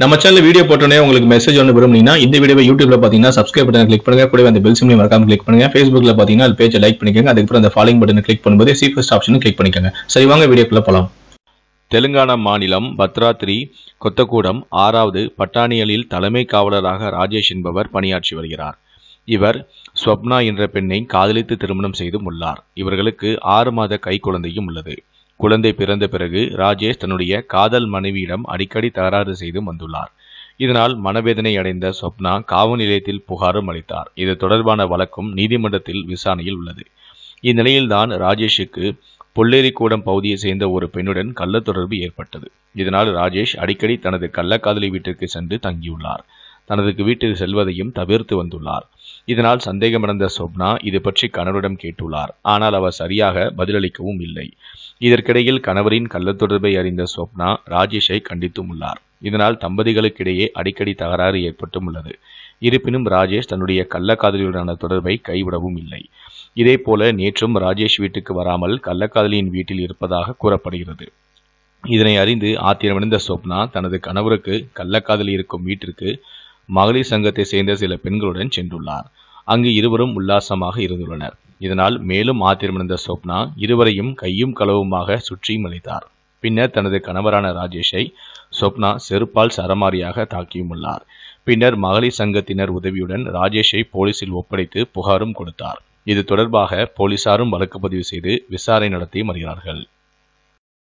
நம்ம channel video போட்டோன்னே உங்களுக்கு மெசேஜ் ஒன்று விரும்புனீங்கன்னா இந்த வீடியோ யூடியூப்ல பார்த்தீங்கன்னா சப்ஸ்கிரைப் பட்டன் கிளிக் பண்ணுங்க கூட அந்த பெல் சிம்லையும் மறக்காம கிளிக் பண்ணுங்க ஃபேஸ்புக்ல பார்த்தீங்கன்னா அது பேஜை லைக் பண்ணிக்கோங்க அதுக்கப்புறம் அந்த ஃபாலோயிங் பட்டன் கிளிக் பண்ணும்போது சி ஃபர்ஸ்ட் ஆப்ஷன் கிளிக் பண்ணிக்கோங்க சரி வாங்க வீடியோக்குள்ள போகலாம் தெலுங்கானா மாநிலம் பத்ராத்ரி கொத்தக்கூடம் ஆறாவது பட்டாணியலில் தலைமை காவலராக ராஜேஷ் என்பவர் பணியாற்றி வருகிறார் இவர் ஸ்வப்னா என்ற பெண்ணை காதலித்து திருமணம் செய்தும் உள்ளார் இவர்களுக்கு ஆறு மாத கை குழந்தையும் உள்ளது குழந்தை பிறந்த பிறகு ராஜேஷ் தன்னுடைய காதல் மனைவியிடம் அடிக்கடி தகராறு செய்தும் வந்துள்ளார் இதனால் மனவேதனை அடைந்த சொப்னா காவல் நிலையத்தில் புகாரும் அளித்தார் இது தொடர்பான வழக்கும் நீதிமன்றத்தில் விசாரணையில் உள்ளது இந்நிலையில்தான் ராஜேஷுக்கு பொள்ளேரிக்கூடம் பகுதியை சேர்ந்த ஒரு பெண்ணுடன் கள்ள தொடர்பு ஏற்பட்டது இதனால் ராஜேஷ் அடிக்கடி தனது கள்ளக்காதலி வீட்டிற்கு சென்று தங்கியுள்ளார் தனது வீட்டில் செல்வதையும் தவிர்த்து வந்துள்ளார் இதனால் சந்தேகமடைந்த சொப்னா இது பற்றி கணவரிடம் கேட்டுள்ளார் ஆனால் அவர் சரியாக பதிலளிக்கவும் இல்லை இதற்கிடையில் கணவரின் கள்ளத்தொடர்பை அறிந்த சொப்னா ராஜேஷை கண்டித்தும் உள்ளார் இதனால் தம்பதிகளுக்கிடையே அடிக்கடி தகராறு ஏற்பட்டும் உள்ளது இருப்பினும் ராஜேஷ் தன்னுடைய கள்ளக்காதலியுடனான தொடர்பை கைவிடவும் இல்லை இதேபோல நேற்றும் ராஜேஷ் வீட்டுக்கு வராமல் கள்ளக்காதலியின் வீட்டில் இருப்பதாக கூறப்படுகிறது இதனை அறிந்து ஆத்திரமடைந்த சொப்னா தனது கணவருக்கு கள்ளக்காதலி இருக்கும் வீட்டிற்கு மகளிர் சங்கத்தை சேர்ந்த சில பெண்களுடன் சென்றுள்ளார் அங்கு இருவரும் உல்லாசமாக இருந்துள்ளனர் இதனால் மேலும் ஆத்திரமடைந்த சோப்னா இருவரையும் கையும் களவுமாக சுற்றி மலைத்தார் பின்னர் தனது கணவரான ராஜேஷை சொப்னா செருப்பால் சரமாரியாக தாக்கியும் உள்ளார் பின்னர் மகளிர் சங்கத்தினர் உதவியுடன் ராஜேஷை போலீசில் ஒப்படைத்து புகாரும் கொடுத்தார் இது தொடர்பாக போலீசாரும் வழக்கு பதிவு செய்து விசாரணை நடத்தி வருகிறார்கள்